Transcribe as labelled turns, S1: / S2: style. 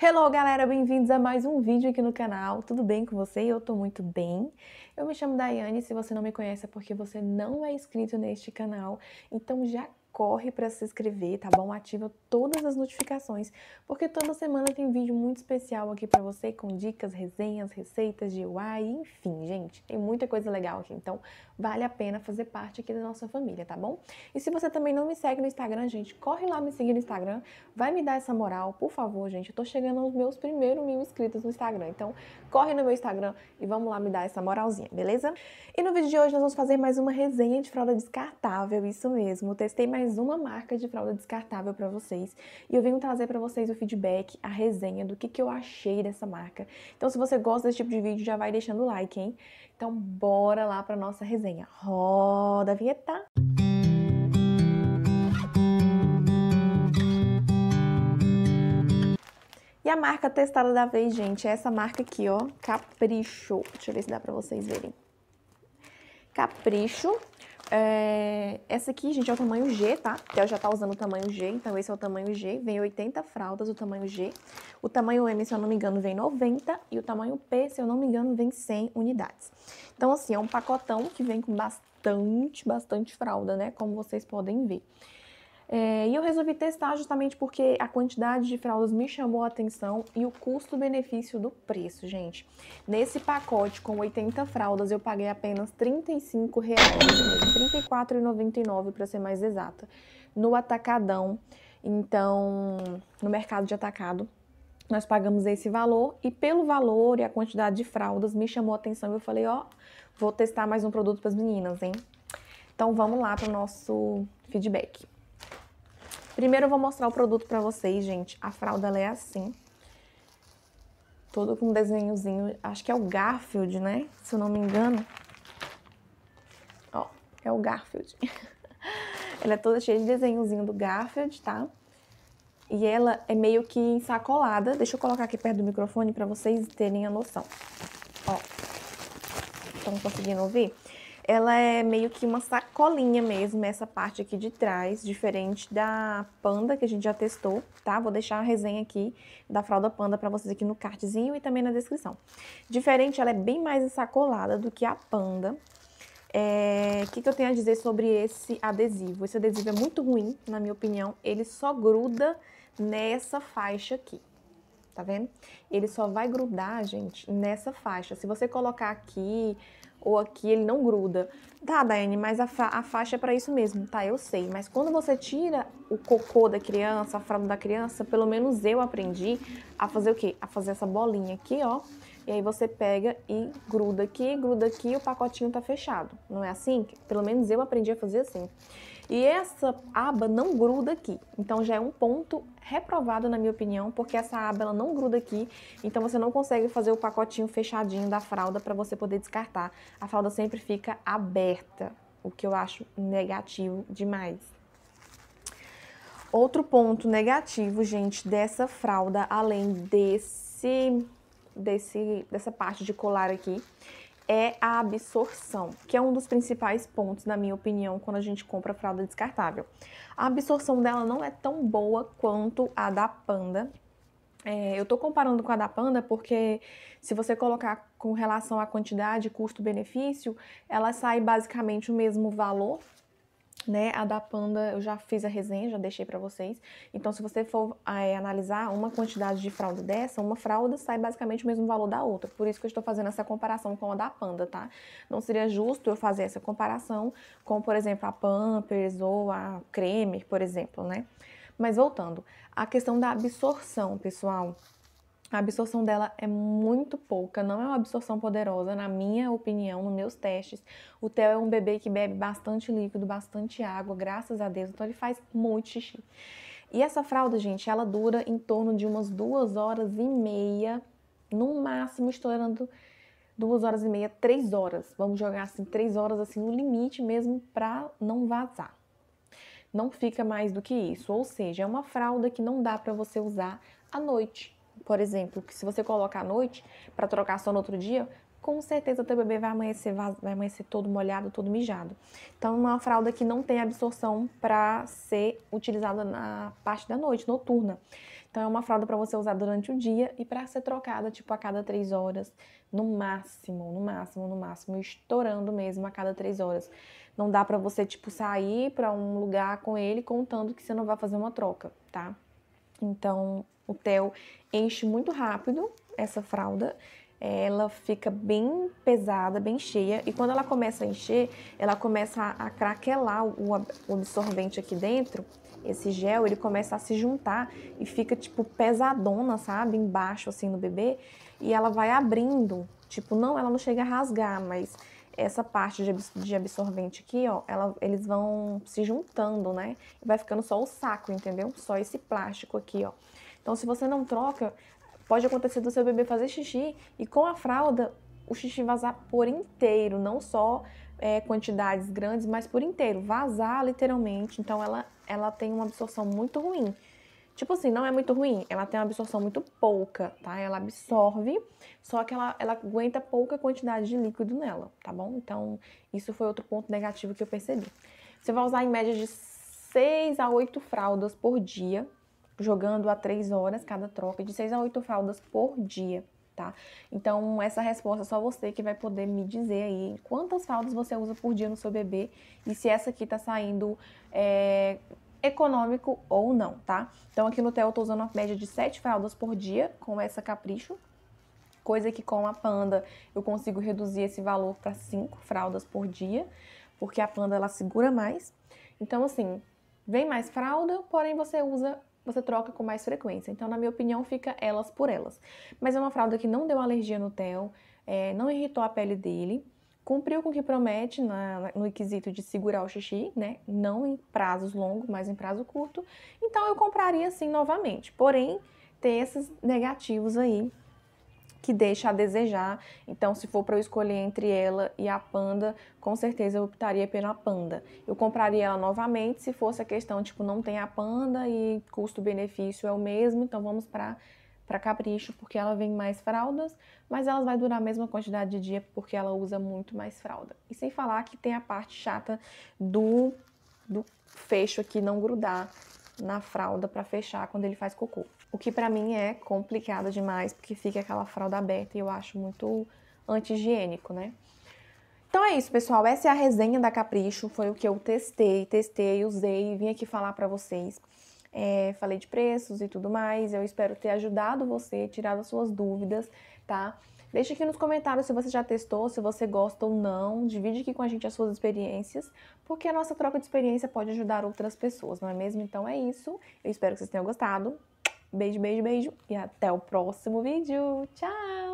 S1: Hello galera, bem-vindos a mais um vídeo aqui no canal. Tudo bem com você? Eu tô muito bem. Eu me chamo Daiane, se você não me conhece é porque você não é inscrito neste canal. Então já corre para se inscrever, tá bom? Ativa todas as notificações, porque toda semana tem vídeo muito especial aqui para você com dicas, resenhas, receitas de UI, enfim, gente, tem muita coisa legal aqui, então vale a pena fazer parte aqui da nossa família, tá bom? E se você também não me segue no Instagram, gente, corre lá me seguir no Instagram, vai me dar essa moral, por favor, gente, eu tô chegando aos meus primeiros mil inscritos no Instagram, então corre no meu Instagram e vamos lá me dar essa moralzinha, beleza? E no vídeo de hoje nós vamos fazer mais uma resenha de fralda descartável, isso mesmo, testei mais mais uma marca de fralda descartável para vocês e eu venho trazer para vocês o feedback, a resenha do que, que eu achei dessa marca. Então, se você gosta desse tipo de vídeo, já vai deixando o like, hein? Então, bora lá para nossa resenha. Roda a vinheta! E a marca testada da vez, gente, é essa marca aqui, ó, Capricho. Deixa eu ver se dá pra vocês verem. Capricho. É, essa aqui, gente, é o tamanho G, tá? eu já tá usando o tamanho G, então esse é o tamanho G. Vem 80 fraldas, o tamanho G. O tamanho M, se eu não me engano, vem 90. E o tamanho P, se eu não me engano, vem 100 unidades. Então, assim, é um pacotão que vem com bastante, bastante fralda, né? Como vocês podem ver. É, e eu resolvi testar justamente porque a quantidade de fraldas me chamou a atenção e o custo-benefício do preço, gente. Nesse pacote com 80 fraldas eu paguei apenas R$ 35,00, R$ 34,99 para ser mais exata, no atacadão, então no mercado de atacado. Nós pagamos esse valor e pelo valor e a quantidade de fraldas me chamou a atenção e eu falei, ó, vou testar mais um produto para as meninas, hein? Então vamos lá para o nosso feedback. Primeiro eu vou mostrar o produto para vocês, gente. A fralda é assim. Todo com um desenhozinho, acho que é o Garfield, né? Se eu não me engano. Ó, é o Garfield. ela é toda cheia de desenhozinho do Garfield, tá? E ela é meio que ensacolada. Deixa eu colocar aqui perto do microfone para vocês terem a noção. Ó. Estão conseguindo ouvir? ela é meio que uma sacolinha mesmo, essa parte aqui de trás, diferente da Panda que a gente já testou, tá? Vou deixar a resenha aqui da fralda Panda para vocês aqui no cartezinho e também na descrição. Diferente, ela é bem mais ensacolada do que a Panda. É, o é... que, que eu tenho a dizer sobre esse adesivo? Esse adesivo é muito ruim, na minha opinião. Ele só gruda nessa faixa aqui tá vendo? Ele só vai grudar, gente, nessa faixa. Se você colocar aqui ou aqui, ele não gruda. Tá, Daiane, mas a, fa a faixa é pra isso mesmo, tá? Eu sei. Mas quando você tira o cocô da criança, a fralda da criança, pelo menos eu aprendi a fazer o quê? A fazer essa bolinha aqui, ó. E aí você pega e gruda aqui, gruda aqui, o pacotinho tá fechado. Não é assim? Pelo menos eu aprendi a fazer assim. E essa aba não gruda aqui. Então já é um ponto reprovado na minha opinião, porque essa aba ela não gruda aqui, então você não consegue fazer o pacotinho fechadinho da fralda para você poder descartar. A fralda sempre fica aberta, o que eu acho negativo demais. Outro ponto negativo, gente, dessa fralda, além desse, desse dessa parte de colar aqui, é a absorção, que é um dos principais pontos, na minha opinião, quando a gente compra fralda descartável. A absorção dela não é tão boa quanto a da Panda. É, eu tô comparando com a da Panda porque se você colocar com relação à quantidade, custo-benefício, ela sai basicamente o mesmo valor, né? A da Panda, eu já fiz a resenha, já deixei para vocês. Então, se você for é, analisar uma quantidade de fralda dessa, uma fralda sai basicamente o mesmo valor da outra. Por isso que eu estou fazendo essa comparação com a da Panda, tá? Não seria justo eu fazer essa comparação com, por exemplo, a Pampers ou a Cremer, por exemplo, né? Mas voltando, a questão da absorção, pessoal a absorção dela é muito pouca, não é uma absorção poderosa, na minha opinião, nos meus testes. O Theo é um bebê que bebe bastante líquido, bastante água, graças a Deus, então ele faz muito xixi. E essa fralda, gente, ela dura em torno de umas duas horas e meia, no máximo estourando duas horas e meia, três horas. Vamos jogar assim, três horas, assim, no limite mesmo, pra não vazar não fica mais do que isso. Ou seja, é uma fralda que não dá para você usar à noite por exemplo, que se você coloca à noite para trocar só no outro dia, com certeza teu bebê vai amanhecer, vai amanhecer todo molhado, todo mijado. Então, é uma fralda que não tem absorção para ser utilizada na parte da noite, noturna. Então, é uma fralda para você usar durante o dia e para ser trocada, tipo, a cada três horas, no máximo, no máximo, no máximo, estourando mesmo a cada três horas. Não dá para você, tipo, sair para um lugar com ele contando que você não vai fazer uma troca, tá? Então, o Theo enche muito rápido essa fralda, ela fica bem pesada, bem cheia, e quando ela começa a encher, ela começa a, craquelar o, o absorvente aqui dentro, esse gel, ele começa a se juntar e fica tipo pesadona, sabe? Embaixo assim no bebê, e ela vai abrindo, tipo, não, ela não chega a rasgar, mas essa parte de absorvente aqui, ó, ela, eles vão se juntando, né? Vai ficando só o saco, entendeu? Só esse plástico aqui, ó. Então, se você não troca, pode acontecer do seu bebê fazer xixi e com a fralda o xixi vazar por inteiro, não só é, quantidades grandes, mas por inteiro, vazar literalmente. Então, ela, ela tem uma absorção muito ruim. Tipo assim, não é muito ruim, ela tem uma absorção muito pouca, tá? Ela absorve, só que ela, ela aguenta pouca quantidade de líquido nela, tá bom? Então, isso foi outro ponto negativo que eu percebi. Você vai usar em média de 6 a 8 fraldas por dia, jogando a 3 horas cada troca, de 6 a 8 fraldas por dia, tá? Então, essa resposta é só você que vai poder me dizer aí quantas fraldas você usa por dia no seu bebê e se essa aqui tá saindo é, econômico ou não, tá? Então, aqui no Theo eu tô usando uma média de 7 fraldas por dia com essa capricho, coisa que com a Panda eu consigo reduzir esse valor para 5 fraldas por dia, porque a Panda ela segura mais. Então, assim, vem mais fralda, porém você usa você troca com mais frequência. Então, na minha opinião, fica elas por elas. Mas é uma fralda que não deu alergia no Theo, é, não irritou a pele dele, cumpriu com o que promete na, no requisito de segurar o xixi, né? Não em prazos longos, mas em prazo curto. Então, eu compraria sim novamente. Porém, tem esses negativos aí que deixa a desejar. Então, se for para eu escolher entre ela e a Panda, com certeza eu optaria pela Panda. Eu compraria ela novamente se fosse a questão, tipo, não tem a Panda e custo-benefício é o mesmo, então vamos para para capricho, porque ela vem mais fraldas, mas ela vai durar a mesma quantidade de dia porque ela usa muito mais fralda. E sem falar que tem a parte chata do do fecho aqui não grudar, na fralda para fechar quando ele faz cocô. O que para mim é complicado demais, porque fica aquela fralda aberta e eu acho muito anti-higiênico, né? Então é isso, pessoal. Essa é a resenha da Capricho. Foi o que eu testei, testei, usei e vim aqui falar para vocês. É, falei de preços e tudo mais. Eu espero ter ajudado você, tirado as suas dúvidas, tá? Deixa aqui nos comentários se você já testou, se você gosta ou não. Divide aqui com a gente as suas experiências, porque a nossa troca de experiência pode ajudar outras pessoas, não é mesmo? Então é isso. Eu espero que vocês tenham gostado. Beijo, beijo, beijo e até o próximo vídeo. Tchau!